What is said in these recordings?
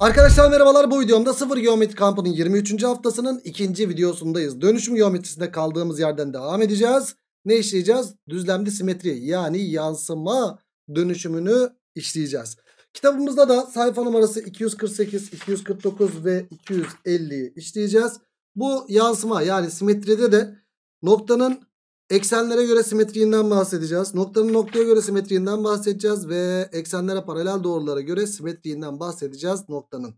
Arkadaşlar merhabalar bu videomda sıfır geometri kampının 23. haftasının ikinci videosundayız. Dönüşüm geometrisinde kaldığımız yerden devam edeceğiz. Ne işleyeceğiz? Düzlemde simetri yani yansıma dönüşümünü işleyeceğiz. Kitabımızda da sayfa numarası 248, 249 ve 250'yi işleyeceğiz. Bu yansıma yani simetride de noktanın Eksenlere göre simetriğinden bahsedeceğiz. Noktanın noktaya göre simetriğinden bahsedeceğiz. Ve eksenlere paralel doğrulara göre simetriğinden bahsedeceğiz noktanın.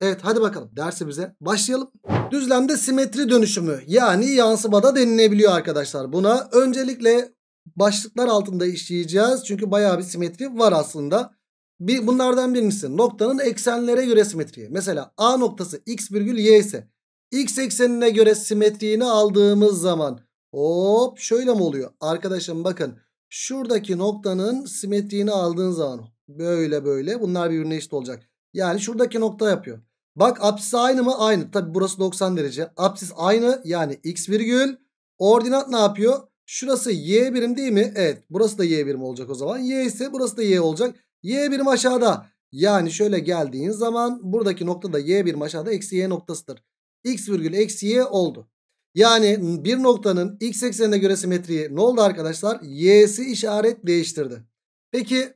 Evet hadi bakalım dersimize başlayalım. Düzlemde simetri dönüşümü yani yansımada denilebiliyor arkadaşlar. Buna öncelikle başlıklar altında işleyeceğiz. Çünkü bayağı bir simetri var aslında. Bir, bunlardan birincisi noktanın eksenlere göre simetriği. Mesela A noktası x virgül y ise x eksenine göre simetriğini aldığımız zaman Hop şöyle mi oluyor? Arkadaşım bakın şuradaki noktanın simetriğini aldığın zaman böyle böyle bunlar birbirine eşit olacak. Yani şuradaki nokta yapıyor. Bak apsis aynı mı? Aynı. Tabi burası 90 derece. Apsis aynı yani x virgül. Ordinat ne yapıyor? Şurası y birim değil mi? Evet. Burası da y birim olacak o zaman. Y ise burası da y olacak. Y birim aşağıda. Yani şöyle geldiğin zaman buradaki nokta da y birim aşağıda eksi y noktasıdır. x virgül eksi y oldu. Yani bir noktanın x eksenine göre simetriği ne oldu arkadaşlar? Y'si işaret değiştirdi. Peki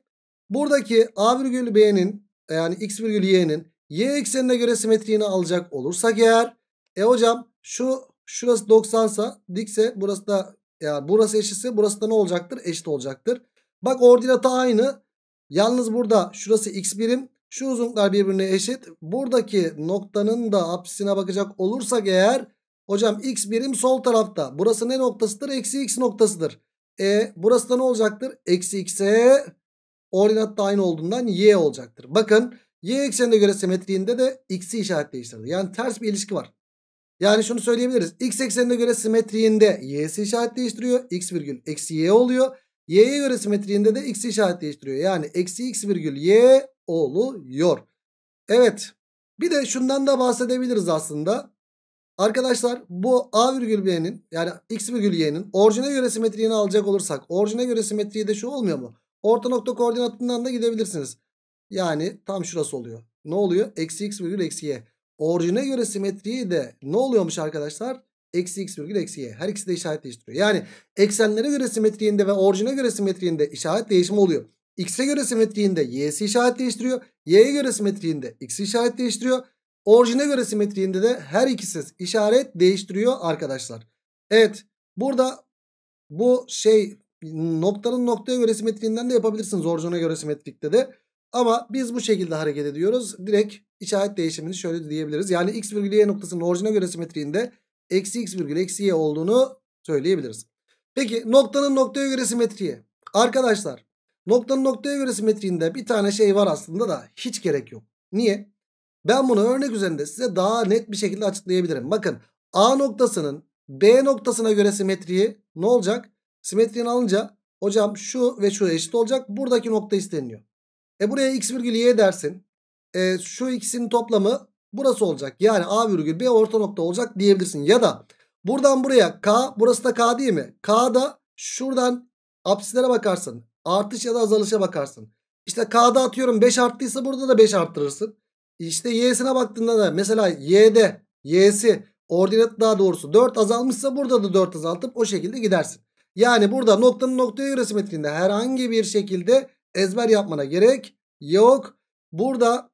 buradaki a virgül b'nin yani x virgül y'nin y eksenine göre simetriğini alacak olursak eğer e hocam şu şurası 90 sa dikse burası da yani burası eşitse burası da ne olacaktır? Eşit olacaktır. Bak ordinata aynı. Yalnız burada şurası x birim şu uzunluklar birbirine eşit. Buradaki noktanın da apsisine bakacak olursak eğer Hocam x birim sol tarafta. Burası ne noktasıdır? Eksi x noktasıdır. E burası da ne olacaktır? Eksi x'e ordinat da aynı olduğundan y olacaktır. Bakın y eksenine göre simetriğinde de x'i işaret değiştirdi. Yani ters bir ilişki var. Yani şunu söyleyebiliriz. X eksenine göre simetriğinde y'si işaret değiştiriyor. X virgül eksi y oluyor. Y'ye göre simetriğinde de x'i işaret değiştiriyor. Yani eksi x virgül y oluyor. Evet. Bir de şundan da bahsedebiliriz aslında. Arkadaşlar bu A virgül B'nin yani X virgül Y'nin orijine göre simetriğini alacak olursak orijine göre simetriği de şu olmuyor mu? Orta nokta koordinatından da gidebilirsiniz. Yani tam şurası oluyor. Ne oluyor? Eksi X virgül eksi Y. Orijine göre simetriği de ne oluyormuş arkadaşlar? Eksi X virgül eksi Y. Her ikisi de işaret değiştiriyor. Yani eksenlere göre simetriğinde ve orijine göre simetriğinde işaret değişimi oluyor. X'e göre simetriğinde Y'si işaret değiştiriyor. Y'ye göre simetriğinde X'i işaret değiştiriyor. Orijine göre simetriğinde de her ikisi işaret değiştiriyor arkadaşlar. Evet burada bu şey noktanın noktaya göre simetriğinden de yapabilirsiniz orijine göre simetrikte de. Ama biz bu şekilde hareket ediyoruz. Direkt işaret değişimini şöyle diyebiliriz. Yani x virgül y noktasının orijine göre simetriğinde eksi x virgül eksi y olduğunu söyleyebiliriz. Peki noktanın noktaya göre simetriği. Arkadaşlar noktanın noktaya göre simetriğinde bir tane şey var aslında da hiç gerek yok. Niye? Ben bunu örnek üzerinde size daha net bir şekilde açıklayabilirim. Bakın A noktasının B noktasına göre simetriyi ne olacak? Simetriyi alınca hocam şu ve şu eşit olacak. Buradaki nokta isteniyor. E buraya x virgül y dersin. E şu ikisinin toplamı burası olacak. Yani A virgül B orta nokta olacak diyebilirsin. Ya da buradan buraya K burası da K değil mi? K da şuradan apsislere bakarsın. Artış ya da azalışa bakarsın. İşte K'da atıyorum 5 arttıysa burada da 5 arttırırsın. İşte y'sine baktığında da mesela y'de y'si ordinat daha doğrusu 4 azalmışsa burada da 4 azaltıp o şekilde gidersin. Yani burada noktanın noktaya göre simetriğinde herhangi bir şekilde ezber yapmana gerek yok. Burada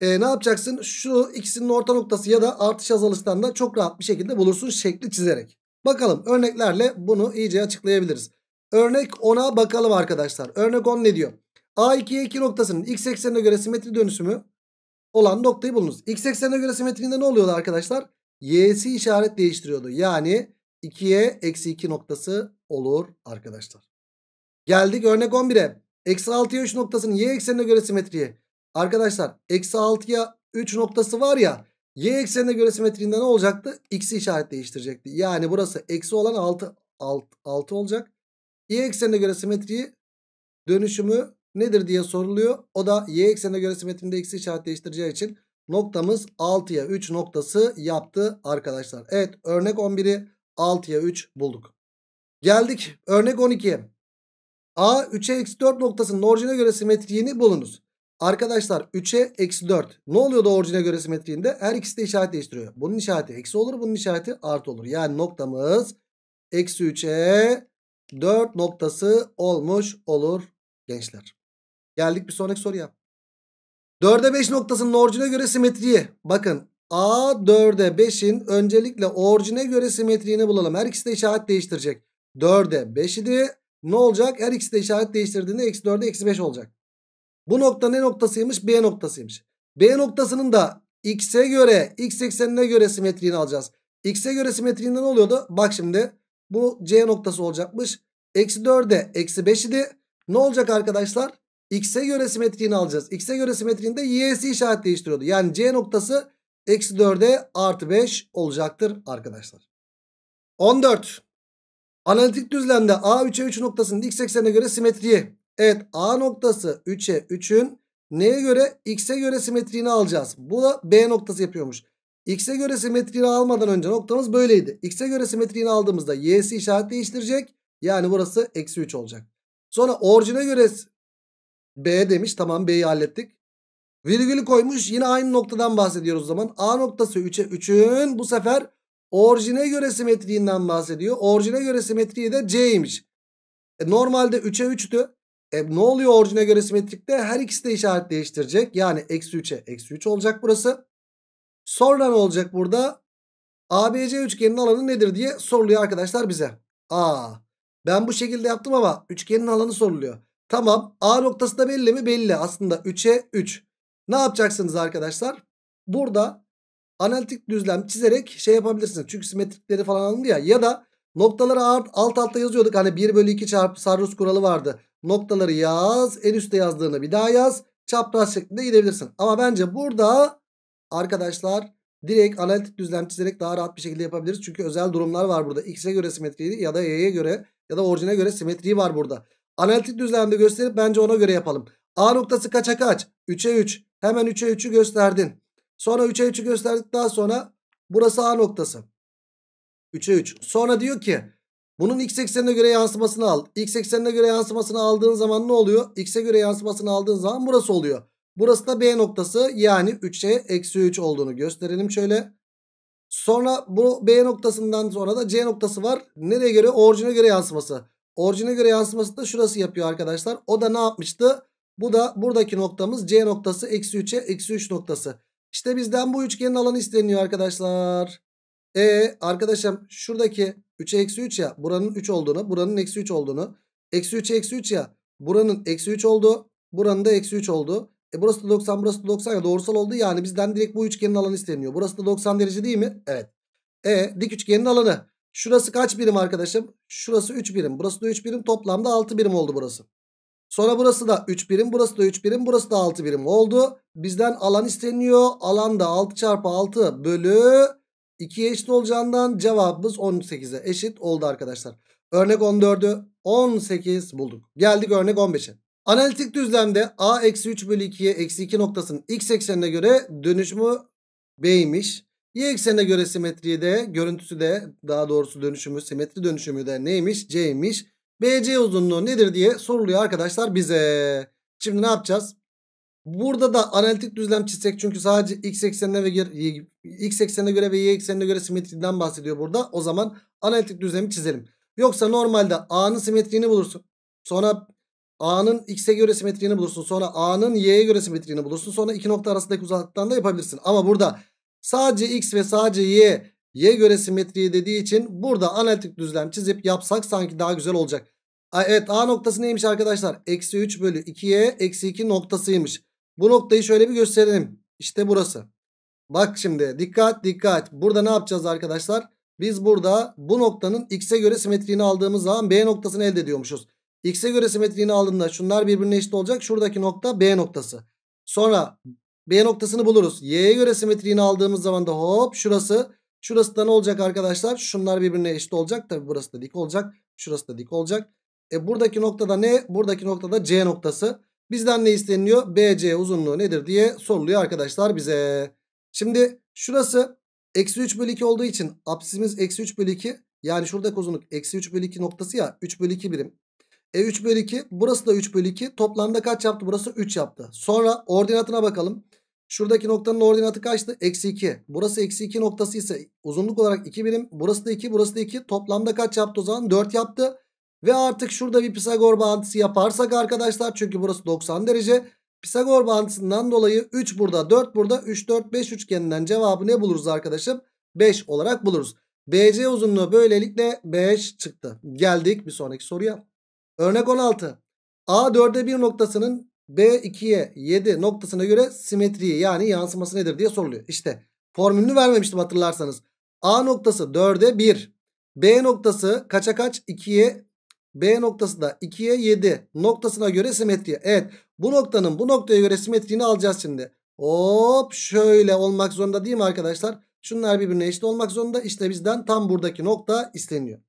e, ne yapacaksın? Şu ikisinin orta noktası ya da artış azalıştan da çok rahat bir şekilde bulursun şekli çizerek. Bakalım örneklerle bunu iyice açıklayabiliriz. Örnek 10'a bakalım arkadaşlar. Örnek 10 ne diyor? A2'ye 2 noktasının x eksenine göre simetri dönüşümü olan noktayı bulunuz. X eksenine göre simetriğinde ne oluyordu arkadaşlar? Y'si işaret değiştiriyordu. Yani 2'ye eksi 2 noktası olur arkadaşlar. Geldik örnek 11'e. Eksi 6'ya 3 noktasının y eksenine göre simetriği. Arkadaşlar eksi 6'ya 3 noktası var ya. Y eksenine göre simetriğinde ne olacaktı? X'i işaret değiştirecekti. Yani burası eksi olan 6, 6, 6 olacak. Y eksenine göre simetriği dönüşümü nedir diye soruluyor. O da y eksenine göre simetimde eksi işaret değiştireceği için noktamız 6'ya 3 noktası yaptı arkadaşlar. Evet örnek 11'i 6'ya 3 bulduk. Geldik örnek 12'ye. A 3'e eksi 4 noktasının orijine göre simetriğini bulunuz. Arkadaşlar 3'e eksi 4. Ne oluyor da orijine göre simetriğinde? Her ikisi de işaret değiştiriyor. Bunun işareti eksi olur. Bunun işareti artı olur. Yani noktamız eksi 3'e 4 noktası olmuş olur gençler. Geldik bir sonraki soruya. 4'e 5 noktasının orijine göre simetriği. Bakın A 4'e 5'in öncelikle orijine göre simetriğini bulalım. Her ikisi de işaret değiştirecek. 4'e 5 idi. Ne olacak? Her ikisi de işaret değiştirdiğinde eksi 4'e eksi 5 olacak. Bu nokta ne noktasıymış? B noktasıymış. B noktasının da x'e göre x eksenine göre simetriğini alacağız. X'e göre simetriğinde ne oluyordu? Bak şimdi bu C noktası olacakmış. Eksi 4'e eksi 5 idi. Ne olacak arkadaşlar? X'e göre simetriğini alacağız. X'e göre simetriğinde Y'si işaret değiştiriyordu. Yani C noktası eksi 4'e artı 5 olacaktır arkadaşlar. 14. Analitik düzlemde A3'e 3 noktasının x eksenine göre simetriği. Evet A noktası 3'e 3'ün neye göre? X'e göre simetriğini alacağız. Bu da B noktası yapıyormuş. X'e göre simetriğini almadan önce noktamız böyleydi. X'e göre simetriğini aldığımızda Y'si işaret değiştirecek. Yani burası eksi 3 olacak. Sonra orijine göre B demiş. Tamam B'yi hallettik. Virgül koymuş. Yine aynı noktadan bahsediyoruz o zaman. A noktası 3'e 3'ün bu sefer orijine göre simetriğinden bahsediyor. Orijine göre simetriği de C'ymiş. E, normalde 3'e 3'tü. E, ne oluyor orijine göre simetrikte? Her ikisi de işaret değiştirecek. Yani eksi 3'e eksi 3 olacak burası. Sonra ne olacak burada? ABC üçgenin alanı nedir diye soruluyor arkadaşlar bize. Aa, ben bu şekilde yaptım ama üçgenin alanı soruluyor. Tamam A noktası da belli mi? Belli. Aslında 3'e 3. Ne yapacaksınız arkadaşlar? Burada analitik düzlem çizerek şey yapabilirsiniz. Çünkü simetrikleri falan alındı ya. Ya da noktaları alt alta yazıyorduk. Hani 1 bölü 2 çarpı sarrus kuralı vardı. Noktaları yaz. En üstte yazdığını bir daha yaz. Çapraz şeklinde gidebilirsin. Ama bence burada arkadaşlar direkt analitik düzlem çizerek daha rahat bir şekilde yapabiliriz. Çünkü özel durumlar var burada. X'e göre simetriği ya da Y'ye göre ya da orijine göre simetriği var burada. Analitik düzlemde gösterip bence ona göre yapalım. A noktası kaça kaç? 3'e 3. Hemen 3'e 3'ü gösterdin. Sonra 3'e 3'ü gösterdikten sonra burası A noktası. 3'e 3. Sonra diyor ki bunun x eksenine göre yansımasını al. X eksenine göre yansımasını aldığın zaman ne oluyor? X'e göre yansımasını aldığın zaman burası oluyor. Burası da B noktası yani 3'e eksi 3 olduğunu gösterelim şöyle. Sonra bu B noktasından sonra da C noktası var. Nereye göre? Orijine göre yansıması. Orijine göre yansıması da şurası yapıyor arkadaşlar. O da ne yapmıştı? Bu da buradaki noktamız C noktası eksi 3'e eksi 3 noktası. İşte bizden bu üçgenin alanı isteniyor arkadaşlar. E arkadaşım şuradaki 3'e eksi 3 ya buranın 3 olduğunu buranın eksi 3 olduğunu. Eksi 3'e eksi 3 ya buranın eksi 3 oldu buranın da eksi 3 oldu. E burası da 90 burası da 90 ya doğrusal oldu yani bizden direkt bu üçgenin alanı isteniyor. Burası da 90 derece değil mi? Evet. E dik üçgenin alanı. Şurası kaç birim arkadaşım? Şurası 3 birim. Burası da 3 birim. Toplamda 6 birim oldu burası. Sonra burası da 3 birim. Burası da 3 birim. Burası da 6 birim oldu. Bizden alan isteniyor. Alan da 6 çarpı 6 bölü 2'ye eşit olacağından cevabımız 18'e eşit oldu arkadaşlar. Örnek 14'ü 18 bulduk. Geldik örnek 15'e. Analitik düzlemde a-3 bölü 2'ye eksi 2 noktasının x eksenine göre dönüşümü b'ymiş. Y eksenine göre simetriği de görüntüsü de daha doğrusu dönüşümü simetri dönüşümü de neymiş? C'ymiş. BC uzunluğu nedir diye soruluyor arkadaşlar bize. Şimdi ne yapacağız? Burada da analitik düzlem çizsek çünkü sadece x eksenine ve x eksenine göre ve y eksenine göre simetriden bahsediyor burada. O zaman analitik düzlemi çizelim. Yoksa normalde A'nın simetriğini bulursun. Sonra A'nın x'e göre simetriğini bulursun. Sonra A'nın y'ye göre simetriğini bulursun. Sonra iki nokta arasındaki uzaklıktan da yapabilirsin. Ama burada Sadece x ve sadece y y göre simetriye dediği için burada analitik düzlem çizip yapsak sanki daha güzel olacak. Evet A noktası neymiş arkadaşlar? Eksi 3 bölü 2y eksi 2 noktasıymış. Bu noktayı şöyle bir gösterelim. İşte burası. Bak şimdi dikkat dikkat. Burada ne yapacağız arkadaşlar? Biz burada bu noktanın x'e göre simetriğini aldığımız zaman B noktasını elde ediyormuşuz. X'e göre simetriğini aldığında şunlar birbirine eşit olacak. Şuradaki nokta B noktası. Sonra B noktasını buluruz. Y'ye göre simetriğini aldığımız zaman da hop şurası. Şurası da ne olacak arkadaşlar? Şunlar birbirine eşit olacak. Tabi burası da dik olacak. Şurası da dik olacak. E buradaki noktada ne? Buradaki noktada C noktası. Bizden ne isteniliyor? BC uzunluğu nedir diye soruluyor arkadaşlar bize. Şimdi şurası eksi 3 bölü 2 olduğu için apsisimiz eksi 3 bölü 2. Yani şuradaki uzunluk eksi 3 bölü 2 noktası ya 3 bölü 2 birim. E 3 bölü 2. Burası da 3 bölü 2. Toplamda kaç yaptı? Burası 3 yaptı. Sonra ordinatına bakalım. Şuradaki noktanın ordinatı kaçtı? Eksi 2. Burası eksi 2 noktası ise uzunluk olarak 2 birim. Burası da 2. Burası da 2. Toplamda kaç yaptı o zaman? 4 yaptı. Ve artık şurada bir Pisagor bağıntısı yaparsak arkadaşlar. Çünkü burası 90 derece. Pisagor bağıntısından dolayı 3 burada 4 burada 3 4 5 üçgeninden cevabı ne buluruz arkadaşım? 5 olarak buluruz. BC uzunluğu böylelikle 5 çıktı. Geldik bir sonraki soruya. Örnek 16. A 4'e 1 noktasının B 2'ye 7 noktasına göre simetriği yani yansıması nedir diye soruluyor. İşte formülünü vermemiştim hatırlarsanız. A noktası 4'e 1. B noktası kaça kaç? 2'ye B noktası da 2'ye 7 noktasına göre simetriği. Evet bu noktanın bu noktaya göre simetriğini alacağız şimdi. Hop şöyle olmak zorunda değil mi arkadaşlar? Şunlar birbirine eşit olmak zorunda. İşte bizden tam buradaki nokta isteniyor.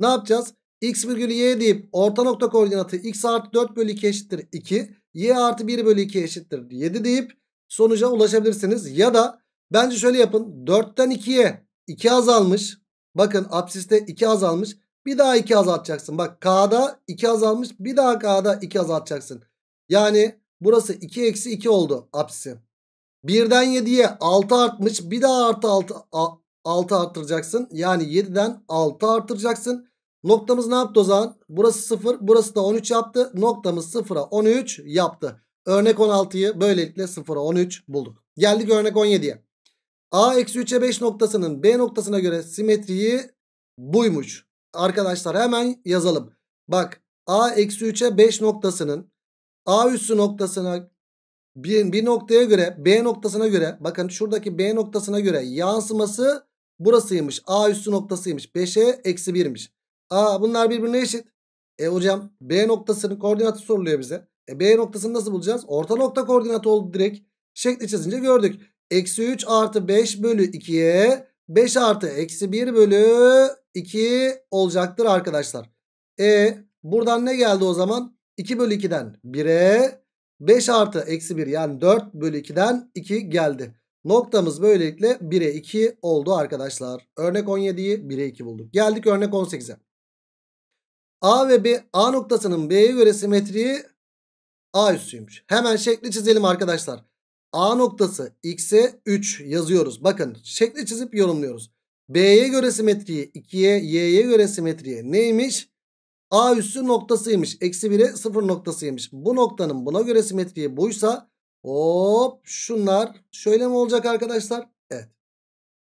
Ne yapacağız? x virgülü y deyip orta nokta koordinatı x artı 4 bölü 2 eşittir 2. y artı 1 bölü 2 eşittir 7 deyip sonuca ulaşabilirsiniz. Ya da bence şöyle yapın 4'ten 2'ye 2 azalmış. Bakın apsiste 2 azalmış. Bir daha 2 azaltacaksın. Bak K'da 2 azalmış. Bir daha K'da 2 azaltacaksın. Yani burası 2 eksi 2 oldu apsisi. 1'den 7'ye 6 artmış. Bir daha artı 6, 6 arttıracaksın. Yani 7'den 6 arttıracaksın. Noktamız ne yaptı o zaman? Burası 0 burası da 13 yaptı. Noktamız 0'a 13 yaptı. Örnek 16'yı böylelikle 0'a 13 bulduk. Geldik örnek 17'ye. A eksi 3'e 5 noktasının B noktasına göre simetriyi buymuş. Arkadaşlar hemen yazalım. Bak A eksi 3'e 5 noktasının A üssü noktasına bir, bir noktaya göre B noktasına göre bakın şuradaki B noktasına göre yansıması burasıymış. A üssü noktasıymış. 5'e eksi 1'miş. A bunlar birbirine eşit. E hocam B noktasının koordinatı soruluyor bize. E B noktasını nasıl bulacağız? Orta nokta koordinatı oldu direkt. Şekli çizince gördük. Eksi 3 artı 5 bölü 2'ye 5 artı eksi 1 bölü 2 olacaktır arkadaşlar. E buradan ne geldi o zaman? 2 bölü 2'den 1'e 5 artı eksi 1 yani 4 bölü 2'den 2 geldi. Noktamız böylelikle 1'e 2 oldu arkadaşlar. Örnek 17'yi 1'e 2 bulduk. Geldik örnek 18'e. A ve B A noktasının B'ye göre simetriği A üssüymüş. Hemen şekli çizelim arkadaşlar. A noktası X'e 3 yazıyoruz. Bakın şekli çizip yorumluyoruz. B'ye göre simetriği 2'ye Y'ye göre simetriği neymiş? A üssü noktasıymış. Eksi 1'e 0 noktasıymış. Bu noktanın buna göre simetriği buysa hop şunlar şöyle mi olacak arkadaşlar? Evet.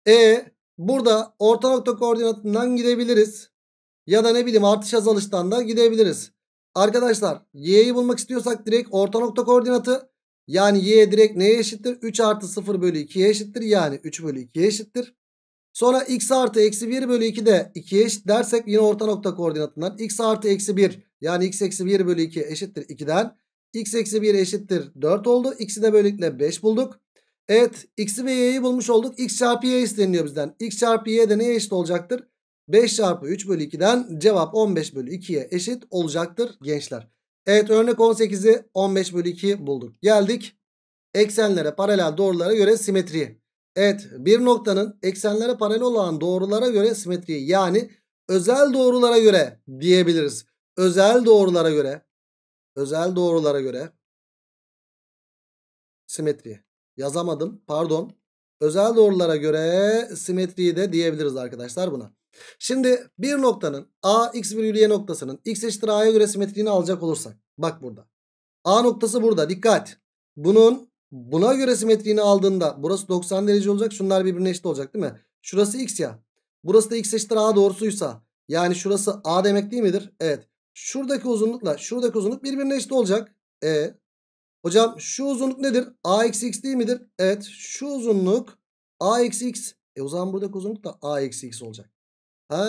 E burada orta nokta koordinatından gidebiliriz. Ya da ne bileyim artış azalıştan da gidebiliriz. Arkadaşlar y'yi bulmak istiyorsak direkt orta nokta koordinatı yani y direkt neye eşittir? 3 artı 0 bölü 2'ye eşittir. Yani 3 bölü 2'ye eşittir. Sonra x artı eksi 1 bölü 2 de 2'ye eşit dersek yine orta nokta koordinatından x artı eksi 1 yani x eksi 1 bölü 2 eşittir 2'den. x eksi 1 eşittir 4 oldu. x'i de böylelikle 5 bulduk. Evet x'i ve y'yi bulmuş olduk. x çarpı y isteniyor bizden. x çarpı y de neye eşit olacaktır? 5 çarpı 3 bölü 2'den cevap 15 bölü 2'ye eşit olacaktır gençler. Evet örnek 18'i 15 bölü 2 bulduk. Geldik eksenlere paralel doğrulara göre simetriye. Evet bir noktanın eksenlere paralel olan doğrulara göre simetriye yani özel doğrulara göre diyebiliriz. Özel doğrulara göre özel doğrulara göre simetriye. Yazamadım pardon. Özel doğrulara göre simetriyi de diyebiliriz arkadaşlar buna. Şimdi bir noktanın A x virgül y noktasının x eşittir a'ya göre simetriğini alacak olursak. Bak burada. A noktası burada dikkat. Bunun buna göre simetriğini aldığında burası 90 derece olacak. Şunlar birbirine eşit olacak değil mi? Şurası x ya. Burası da x eşittir a doğrusuysa. Yani şurası a demek değil midir? Evet. Şuradaki uzunlukla şuradaki uzunluk birbirine eşit olacak. E. Hocam şu uzunluk nedir? a x x değil midir? Evet. Şu uzunluk a x x. E o zaman buradaki uzunluk da a x x olacak. Ha,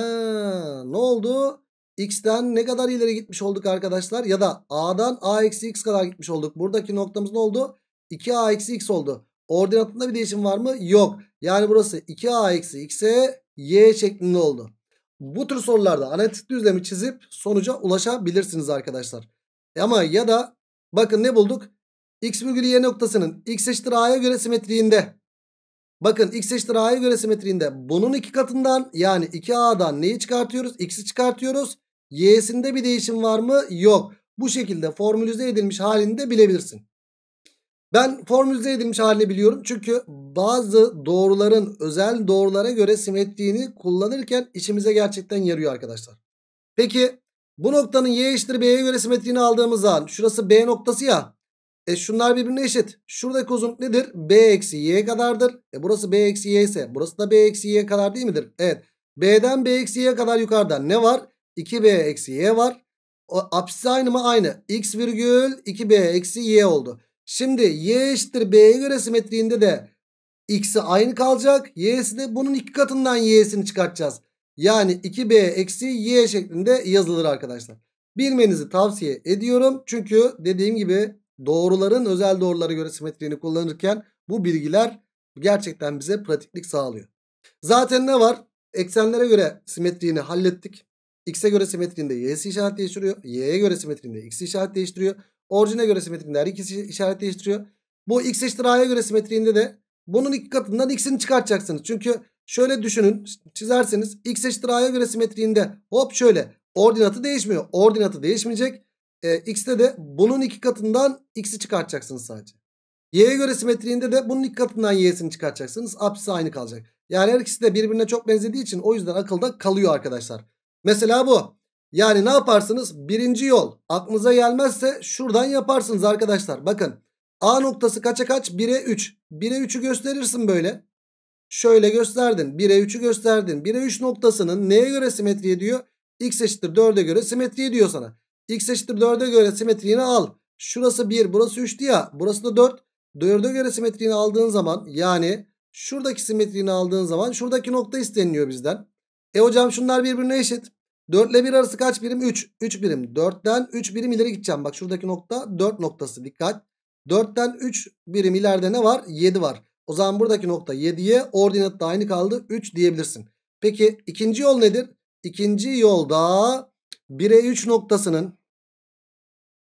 ne oldu? X'den ne kadar ileri gitmiş olduk arkadaşlar? Ya da A'dan A eksi X kadar gitmiş olduk. Buradaki noktamız ne oldu? 2A eksi X oldu. Ordinatında bir değişim var mı? Yok. Yani burası 2A eksi X'e Y şeklinde oldu. Bu tür sorularda analitik düzlemi çizip sonuca ulaşabilirsiniz arkadaşlar. E ama ya da bakın ne bulduk? X virgül Y noktasının X eşittir A'ya göre simetriğinde. Bakın x eşittir a'ya göre simetriğinde bunun iki katından yani 2a'dan neyi çıkartıyoruz? x'i çıkartıyoruz. y'sinde bir değişim var mı? Yok. Bu şekilde formülize edilmiş halini de bilebilirsin. Ben formülize edilmiş halini biliyorum. Çünkü bazı doğruların özel doğrulara göre simetriğini kullanırken içimize gerçekten yarıyor arkadaşlar. Peki bu noktanın y eşittir b'ye göre simetriğini aldığımız zaman şurası b noktası ya. E şunlar birbirine eşit. Şuradaki uzunluk nedir? B eksi y kadardır. E burası b eksi y ise burası da b eksi y kadar değil midir? Evet. B'den b eksi y kadar yukarıda ne var? 2b eksi y var. O, apsisi aynı mı? Aynı. x virgül 2b eksi y oldu. Şimdi y eşittir b'ye göre simetriğinde de x'i aynı kalacak. y'si de bunun iki katından y'sini çıkartacağız. Yani 2b eksi y şeklinde yazılır arkadaşlar. Bilmenizi tavsiye ediyorum. Çünkü dediğim gibi doğruların özel doğrulara göre simetriğini kullanırken bu bilgiler gerçekten bize pratiklik sağlıyor. Zaten ne var? Eksenlere göre simetriğini hallettik. X'e göre simetriğinde Y'si işaret değiştiriyor. Y'ye göre simetriğinde X'i işaret değiştiriyor. Orijine göre simetriğinde her ikisi işaret değiştiriyor. Bu X eşittir A'ya göre simetriğinde de bunun iki katından X'ini çıkartacaksınız. Çünkü şöyle düşünün çizerseniz X eşittir A'ya göre simetriğinde hop şöyle ordinatı değişmiyor. Ordinatı değişmeyecek e, x'te de bunun iki katından x'i çıkartacaksınız sadece. Y'ye göre simetriğinde de bunun iki katından y'sini çıkartacaksınız. Apsisi aynı kalacak. Yani her ikisi de birbirine çok benzediği için o yüzden akılda kalıyor arkadaşlar. Mesela bu. Yani ne yaparsınız? Birinci yol aklınıza gelmezse şuradan yaparsınız arkadaşlar. Bakın A noktası kaça kaç? 1'e 3. 1'e 3'ü gösterirsin böyle. Şöyle gösterdin. 1'e 3'ü gösterdin. 1'e 3 noktasının neye göre simetri ediyor? X eşittir 4'e göre simetri ediyor sana. X eşittir 4'e göre simetriğini al. Şurası 1 burası 3'tü ya burası da 4. 4'e göre simetriğini aldığın zaman yani şuradaki simetriğini aldığın zaman şuradaki nokta isteniliyor bizden. E hocam şunlar birbirine eşit. 4 ile 1 arası kaç birim? 3. 3 birim. 4'ten 3 birim ileri gideceğim. Bak şuradaki nokta 4 noktası dikkat. 4'ten 3 birim ileride ne var? 7 var. O zaman buradaki nokta 7'ye ordinat da aynı kaldı. 3 diyebilirsin. Peki ikinci yol nedir? İkinci yolda 1'e 3 noktasının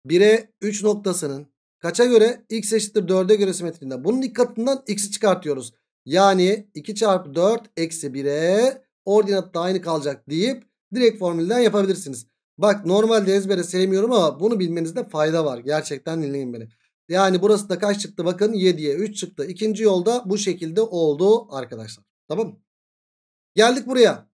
1'e 3 noktasının kaça göre? X eşittir 4'e göre simetriğinde. Bunun dikkatinden x'i çıkartıyoruz. Yani 2 çarpı 4 eksi 1'e ordinat da aynı kalacak deyip direkt formülden yapabilirsiniz. Bak normalde ezbere sevmiyorum ama bunu bilmenizde fayda var. Gerçekten dinleyin beni. Yani burası da kaç çıktı bakın 7'ye 3 çıktı. İkinci yolda bu şekilde oldu arkadaşlar. Tamam mı? Geldik buraya.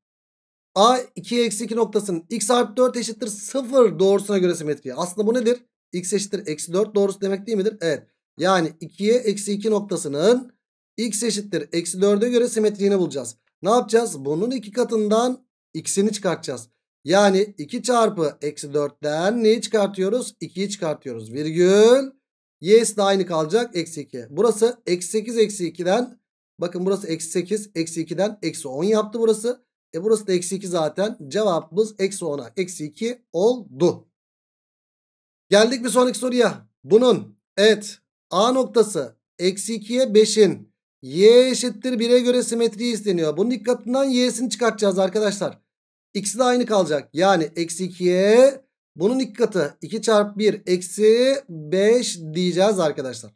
A 2'ye eksi 2 noktasının x artı 4 eşittir 0 doğrusuna göre simetriği. Aslında bu nedir? x eşittir eksi 4 doğrusu demek değil midir? Evet. Yani 2'ye eksi 2 noktasının x eşittir eksi 4'e göre simetriğini bulacağız. Ne yapacağız? Bunun iki katından x'ini çıkartacağız. Yani 2 çarpı eksi 4'ten neyi çıkartıyoruz? 2'yi çıkartıyoruz. Virgül. Y'si de aynı kalacak. Eksi 2. Burası eksi 8 eksi 2'den. Bakın burası eksi 8 eksi 2'den eksi 10 yaptı burası. E burası da eksi 2 zaten. Cevabımız eksi 10'a eksi 2 oldu. Geldik bir sonraki soruya. Bunun evet A noktası eksi 2'ye 5'in y eşittir 1'e göre simetriği isteniyor. Bunun dikkatinden y'sini çıkartacağız arkadaşlar. İkisi de aynı kalacak. Yani eksi 2'ye bunun iki katı 2 çarpı 1 eksi 5 diyeceğiz arkadaşlar.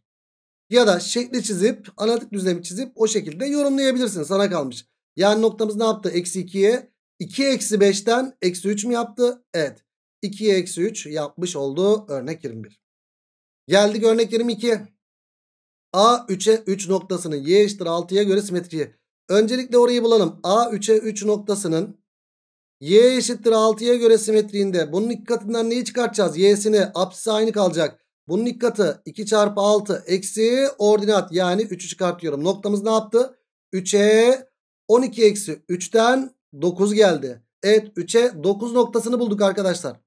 Ya da şekli çizip analitik düzlemi çizip o şekilde yorumlayabilirsiniz. Sana kalmış. Yani noktamız ne yaptı? Eksi 2'ye 2 eksi 5'ten eksi 3 mü yaptı? Evet. 2'ye eksi 3 yapmış oldu. Örnek 21. Geldik örnek 22. A 3'e 3 noktasını y eşittir 6'ya göre simetriye. Öncelikle orayı bulalım. A 3'e 3 noktasının y eşittir 6'ya göre simetriğinde bunun ilk katından neyi çıkartacağız? y'sini apsisi aynı kalacak. Bunun ilk katı 2 çarpı 6 eksi ordinat yani 3'ü çıkartıyorum. Noktamız ne yaptı? 3'e 12 eksi 3'ten 9 geldi. Evet 3'e 9 noktasını bulduk arkadaşlar.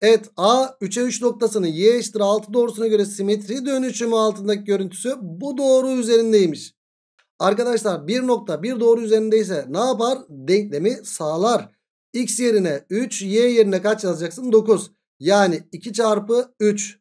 Evet A 3'e 3 noktasını y eşittir 6 doğrusuna göre simetri dönüşümü altındaki görüntüsü bu doğru üzerindeymiş. Arkadaşlar bir nokta bir doğru üzerindeyse ne yapar? Denklemi sağlar. X yerine 3 y yerine kaç yazacaksın? 9. Yani 2 çarpı 3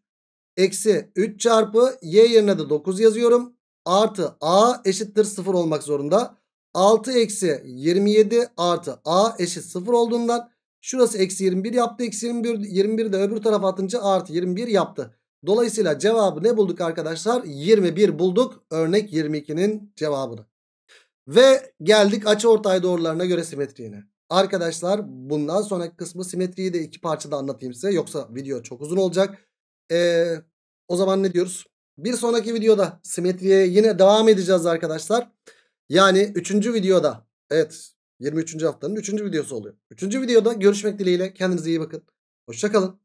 eksi 3 çarpı y yerine de 9 yazıyorum. Artı A eşittir 0 olmak zorunda. 6 eksi 27 artı A eşit 0 olduğundan şurası eksi 21 yaptı. Eksi 21, 21 de öbür tarafa atınca artı 21 yaptı. Dolayısıyla cevabı ne bulduk arkadaşlar? 21 bulduk. Örnek 22'nin cevabını. Ve geldik açı ortay doğrularına göre simetriğine. Arkadaşlar bundan sonraki kısmı simetriyi de iki parçada anlatayım size. Yoksa video çok uzun olacak. Ee, o zaman ne diyoruz? Bir sonraki videoda simetriye yine devam edeceğiz arkadaşlar. Arkadaşlar. Yani 3. videoda evet 23. haftanın 3. videosu oluyor. 3. videoda görüşmek dileğiyle kendinize iyi bakın. Hoşçakalın.